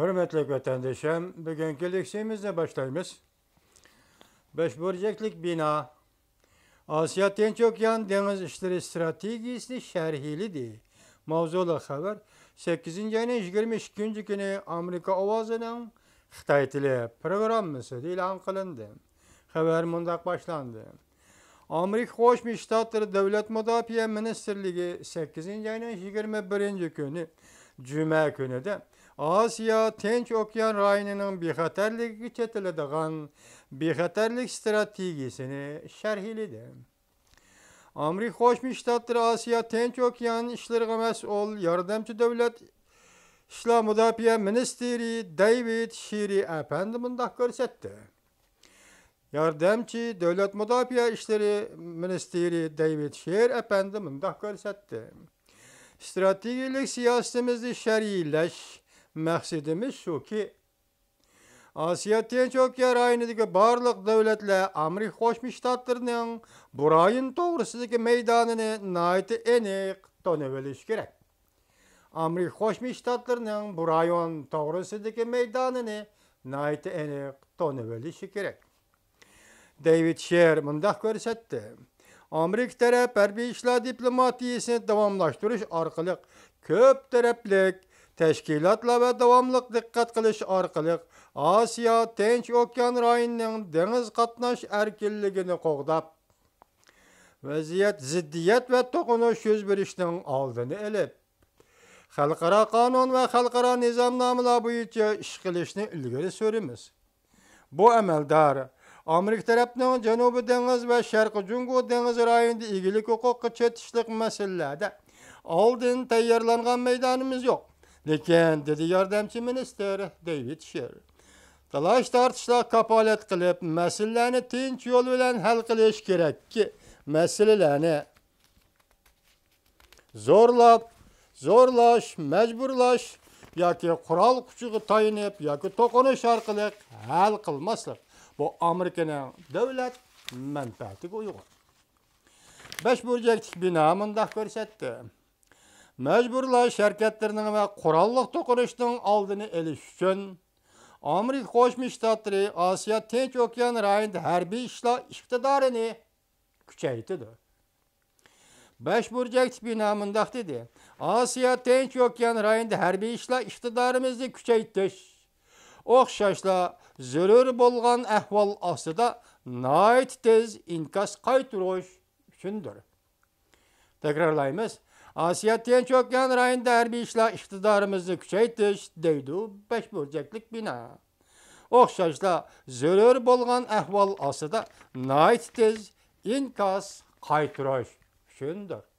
Hürmetli vatandaşım, bugünkü leksimizle başlayımız. Beşburceklik bina, Asya'dan çok yan deniz işleri stratejisi şerhilidir. Mavzula haber 8. ayının 22. günü Amerika Ovazı'nın Xitay tili programması ilan qilindi. Haber mundaq başlandı. Amerika Qo'shma Devlet Davlat Mudofaa ministrligi 8-ayning 21-kuni juma kunida Asiya Tinç Okyan rayonunun bexətərliyi çətilədəğən bexətərlik strategiyasını şərh elədi. Amerika Qoşma Ştatları Asiya Tinç Okyan işlərə məsul yardımçı dövlət İşlər Müdafiə Ministri David Shiri əpəndi mündəq görsətdi. Yardımçı Dövlət Müdafiə İşləri Ministri David Shir əpəndi mündəq görsətdi. Strategiyalik siyasetimizde şer'ileş, məqsidimiz şu ki, Asiyatdan çox yarayınıdakı barlıq dövlətlər Amerika Qoşmuş Ştatlarının burayın doğrusidagi meydanını naytı eniq tanıb olish kerak. Amerika Qoşmuş Ştatlarının bu rayon doğrusidagi meydanını naytı eniq tanıb olishi kerak. David Sher mundaq ko'rsatdi. Amerika tərəf hərbi işlər diplomatiyasını davamlaşdırış orqali ko'p tərəflik təşkilatla və davamlıq diqqət arkalık. Asya, Asiya Tinch okean deniz dengiz qatnash erkinligini qo'g'dab ziddiyet ve va to'qinish yuz berishning oldini olib xalqaro qonun va xalqaro nizomnomalar bo'yicha ish qilishni ilgari surimiz bu amaldor amerika tarafining janubiy deniz ve sharqi jungo deniz rayonida ilgili huquqi chetishliq masalalarida oldin tayyorlangan maydonimiz yo'q lekin dedi yordamchi minister David Sher talash tortishlar kapolat qilib masalalarni tinch yo'l bilan hal qilish kerakki masalalarni zo'rlab zo'rlash majburlash yoki qurol kuchiga tayanib yoki to'qinish orqali hal qilmaslik bu amerikaning davlat manfaatiga uyg'un besh burjaklik bino mundoq ko'rsatdi Mecburlar шәркеттерінің ve құраллық тұқырыштың алдыны әліш үшін, Америк Қошмы Штаттыры Асия Тенч Океan райында işla iktidarını küçeytidir. Beş burcak tipi namındaq dedi. Asiya Tenç Okyan rayında hərbi işla iktidarımızı küçeytdik. Oxşaşla zörür bolğan əhval asıda nait tez inkas qaytırış üçündür. Tekrarlayımız. Asiyatten çok yan derbi dervişla iktidarımızı küçeytiş deydi beş bölceklik bina. Oxşajda zörür bolğan əhval asıda tez, inkas qaytırış üçündür.